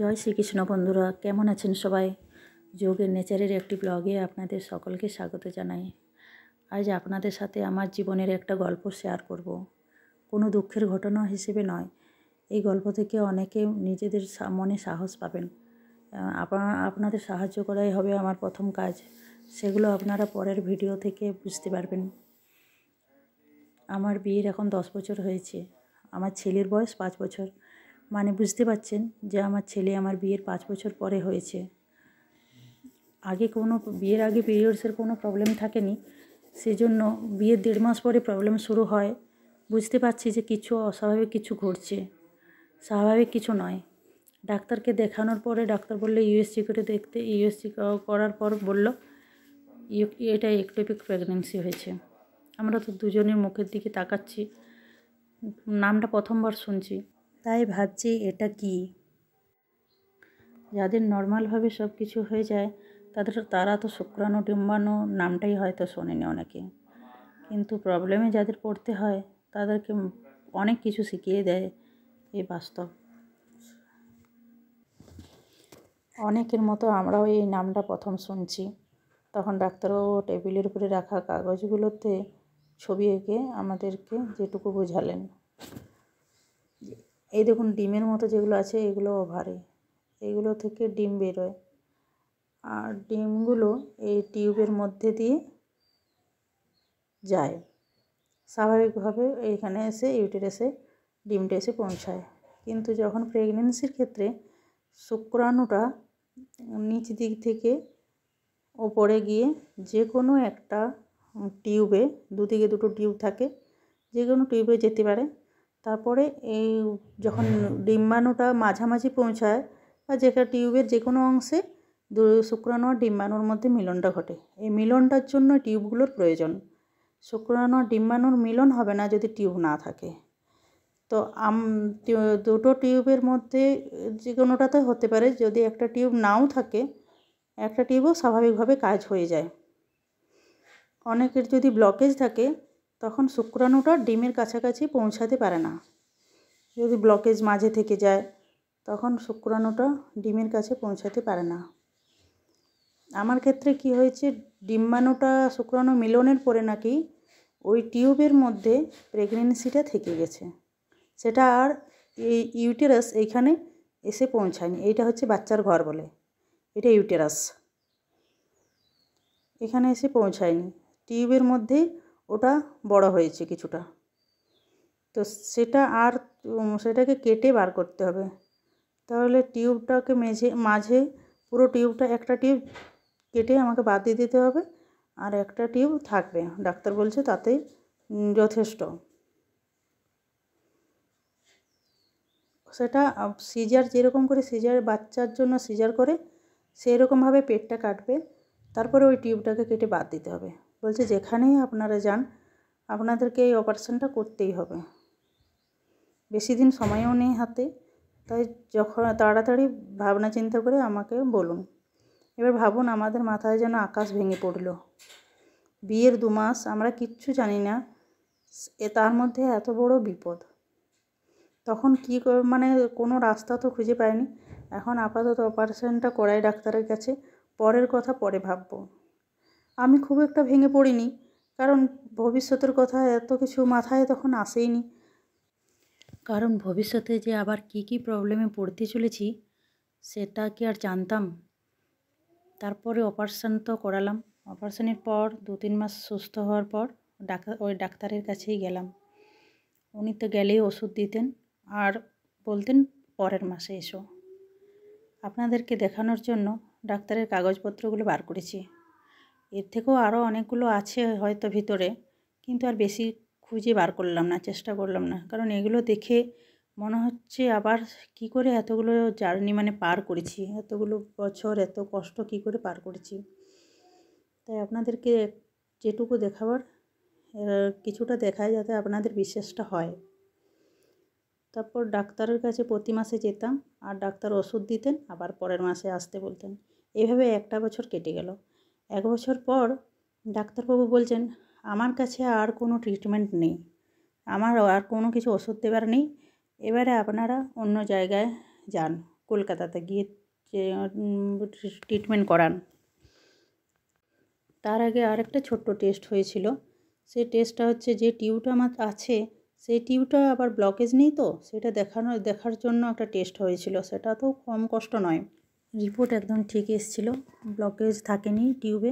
জয় শ্রীকৃষ্ণ বন্ধুরা কেমন আছেন সবাই যোগের নেচারের একটি ব্লগে আপনাদের সকলকে স্বাগত জানাই আজ আপনাদের সাথে আমার জীবনের একটা গল্প শেয়ার করব। কোনো দুঃখের ঘটনা হিসেবে নয় এই গল্প থেকে অনেকে নিজেদের মনে সাহস পাবেন আপনাদের সাহায্য করাই হবে আমার প্রথম কাজ সেগুলো আপনারা পরের ভিডিও থেকে বুঝতে পারবেন আমার বিয়ের এখন দশ বছর হয়েছে আমার ছেলের বয়স পাঁচ বছর মানে বুঝতে পাচ্ছেন যে আমার ছেলে আমার বিয়ের পাঁচ বছর পরে হয়েছে আগে কোনো বিয়ের আগে পিরিয়ডসের কোনো প্রবলেম থাকেনি সেজন্য বিয়ের দেড় মাস পরে প্রবলেম শুরু হয় বুঝতে পারছি যে কিছু অস্বাভাবিক কিছু ঘটছে স্বাভাবিক কিছু নয় ডাক্তারকে দেখানোর পরে ডাক্তার বললো ইউএসসি করে দেখতে ইউএসসি করার পর বলল এটা একটোপিক প্রেগনেন্সি হয়েছে আমরা তো দুজনের মুখের দিকে তাকাচ্ছি নামটা প্রথমবার শুনছি তাই ভাবছি এটা কি যাদের নর্মালভাবে সব কিছু হয়ে যায় তাদের তারা তো শুক্রাণু ডিম্বাণু নামটাই হয়তো শোনেনি অনেকে কিন্তু প্রবলেমে যাদের পড়তে হয় তাদেরকে অনেক কিছু শিখিয়ে দেয় এই বাস্তব অনেকের মতো আমরাও এই নামটা প্রথম শুনছি তখন ডাক্তারবাবু টেবিলের উপরে রাখা কাগজগুলোতে ছবি এঁকে আমাদেরকে যেটুকু বোঝালেন এই দেখুন ডিমের মতো যেগুলো আছে এগুলো ওভারে এগুলো থেকে ডিম বেরোয় আর ডিমগুলো এই টিউবের মধ্যে দিয়ে যায় স্বাভাবিকভাবে এখানে এসে ইউটেরাসে ডিমটা এসে পৌঁছায় কিন্তু যখন প্রেগনেন্সির ক্ষেত্রে শুক্রাণুটা নিচ দিক থেকে ওপরে গিয়ে যে কোনো একটা টিউবে দুদিকে দুটো টিউব থাকে যে কোনো টিউবে যেতে পারে তারপরে এই যখন ডিম্বাণুটা মাঝামাঝি পৌঁছায় বা যেটা টিউবের যে কোনো অংশে শুক্রাণু আর ডিম্বাণুর মধ্যে মিলনটা ঘটে এই মিলনটার জন্য টিউবগুলোর প্রয়োজন শুক্রাণু আর ডিম্বাণুর মিলন হবে না যদি টিউব না থাকে তো আম দুটো টিউবের মধ্যে যে কোনোটাতে হতে পারে যদি একটা টিউব নাও থাকে একটা টিউবও স্বাভাবিকভাবে কাজ হয়ে যায় অনেকের যদি ব্লকেজ থাকে তখন শুক্রাণুটা ডিমের কাছাকাছি পৌঁছাতে পারে না যদি ব্লকেজ মাঝে থেকে যায় তখন শুক্রাণুটা ডিমের কাছে পৌঁছাতে পারে না আমার ক্ষেত্রে কি হয়েছে ডিম্বাণুটা শুক্রাণু মিলনের পরে নাকি ওই টিউবের মধ্যে প্রেগনেন্সিটা থেকে গেছে সেটা আর এই ইউটেরাস এইখানে এসে পৌঁছায়নি এইটা হচ্ছে বাচ্চার ঘর বলে এটা ইউটেরাস এখানে এসে পৌঁছায়নি টিউবের মধ্যে ওটা বড় হয়েছে কিছুটা তো সেটা আর সেটাকে কেটে বার করতে হবে তাহলে টিউবটাকে মেঝে মাঝে পুরো টিউবটা একটা টিউব কেটে আমাকে বাদ দিয়ে দিতে হবে আর একটা টিউব থাকবে ডাক্তার বলছে তাতে যথেষ্ট সেটা সিজার যেরকম করে সিজার বাচ্চার জন্য সিজার করে সেই রকমভাবে পেটটা কাটবে তারপরে ওই টিউবটাকে কেটে বাদ দিতে হবে বলছে যেখানেই আপনারা যান আপনাদেরকে এই অপারেশনটা করতেই হবে বেশি দিন সময়ও নেই হাতে তাই যখন তাড়াতাড়ি ভাবনা চিন্তা করে আমাকে বলুন এবার ভাবুন আমাদের মাথায় যেন আকাশ ভেঙে পড়ল বিয়ের দু মাস আমরা কিচ্ছু জানি না এ তার মধ্যে এত বড় বিপদ তখন কি মানে কোনো রাস্তা তো খুঁজে পাইনি এখন আপাতত অপারেশনটা করাই ডাক্তারের কাছে পরের কথা পরে ভাববো আমি খুব একটা ভেঙে পড়িনি কারণ ভবিষ্যতের কথা এত কিছু মাথায় তখন আসেইনি কারণ ভবিষ্যতে যে আবার কি কি প্রবলেমে পড়তে চলেছি সেটা কি আর জানতাম তারপরে অপারেশান তো করালাম অপারেশানের পর দু তিন মাস সুস্থ হওয়ার পর ডাক্তার ওই ডাক্তারের কাছেই গেলাম উনি তো গেলেই ওষুধ দিতেন আর বলতেন পরের মাসে এসো আপনাদেরকে দেখানোর জন্য ডাক্তারের কাগজপত্রগুলো বার করেছি এর থেকেও আরও অনেকগুলো আছে হয়তো ভিতরে কিন্তু আর বেশি খুঁজে বার করলাম না চেষ্টা করলাম না কারণ এগুলো দেখে মনে হচ্ছে আবার কি করে এতগুলো জার্নি মানে পার করেছি এতগুলো বছর এত কষ্ট কি করে পার করেছি তাই আপনাদেরকে যেটুকু দেখাবার কিছুটা দেখায় যাতে আপনাদের বিশ্বাসটা হয় তারপর ডাক্তারের কাছে প্রতি মাসে যেতাম আর ডাক্তার ওষুধ দিতেন আবার পরের মাসে আসতে বলতেন এভাবে একটা বছর কেটে গেল এক বছর পর ডাক্তারবাবু বলছেন আমার কাছে আর কোনো ট্রিটমেন্ট নেই আমার আর কোনো কিছু ওষুধ দেবার নেই এবারে আপনারা অন্য জায়গায় যান কলকাতাতে গিয়ে ট্রিটমেন্ট করান তার আগে আরেকটা ছোট্ট টেস্ট হয়েছিল সেই টেস্টটা হচ্ছে যে টিউটা আমার আছে সেই টিউটা আবার ব্লকেজ নেই তো সেটা দেখানো দেখার জন্য একটা টেস্ট হয়েছিল সেটা তো কম কষ্ট নয় রিপোর্ট একদম ঠিক এসেছিলো ব্লকেজ থাকেনি টিউবে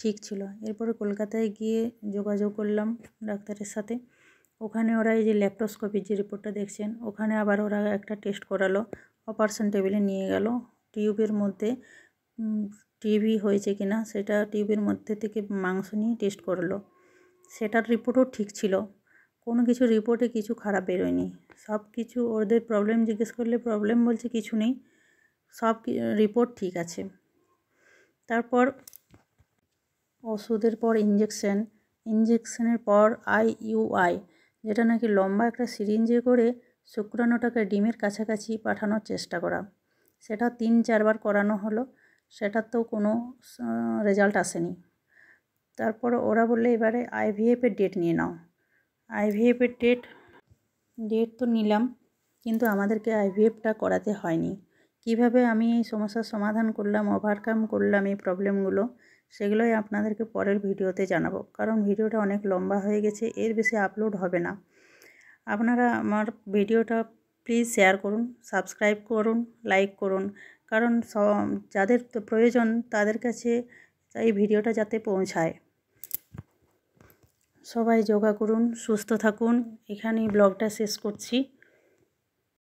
ঠিক ছিল এরপরে কলকাতায় গিয়ে যোগাযোগ করলাম ডাক্তারের সাথে ওখানে ওরা এই যে ল্যাপটোস্কোপির যে রিপোর্টটা দেখছেন ওখানে আবার ওরা একটা টেস্ট করালো অপারেশন টেবিলে নিয়ে গেল টিউবের মধ্যে টিভি হয়েছে কিনা সেটা টিউবের মধ্যে থেকে মাংস নিয়ে টেস্ট করলো সেটার রিপোর্টও ঠিক ছিল কোনো কিছু রিপোর্টে কিছু খারাপ বেরোয়নি সব কিছু ওদের প্রবলেম জিজ্ঞেস করলে প্রবলেম বলছে কিছু নেই সব রিপোর্ট ঠিক আছে তারপর ওষুধের পর ইঞ্জেকশন ইঞ্জেকশনের পর আইইউআই যেটা নাকি লম্বা একটা সিরিঞ্জে করে শুক্রাণুটাকে ডিমের কাছাকাছি পাঠানোর চেষ্টা করা সেটা তিন চারবার করানো হলো সেটার তো কোনো রেজাল্ট আসেনি তারপর ওরা বললে এবারে আইভিএফের ডেট নিয়ে নাও আইভিএফের ডেট ডেট তো নিলাম কিন্তু আমাদেরকে আইভিএফটা করাতে হয়নি কিভাবে আমি এই সমস্যার সমাধান করলাম ওভারকাম করলাম এই প্রবলেমগুলো সেগুলোই আপনাদেরকে পরের ভিডিওতে জানাবো কারণ ভিডিওটা অনেক লম্বা হয়ে গেছে এর বেশি আপলোড হবে না আপনারা আমার ভিডিওটা প্লিজ শেয়ার করুন সাবস্ক্রাইব করুন লাইক করুন কারণ যাদের প্রয়োজন তাদের কাছে এই ভিডিওটা যাতে পৌঁছায় সবাই যোগা করুন সুস্থ থাকুন এখানেই ব্লগটা শেষ করছি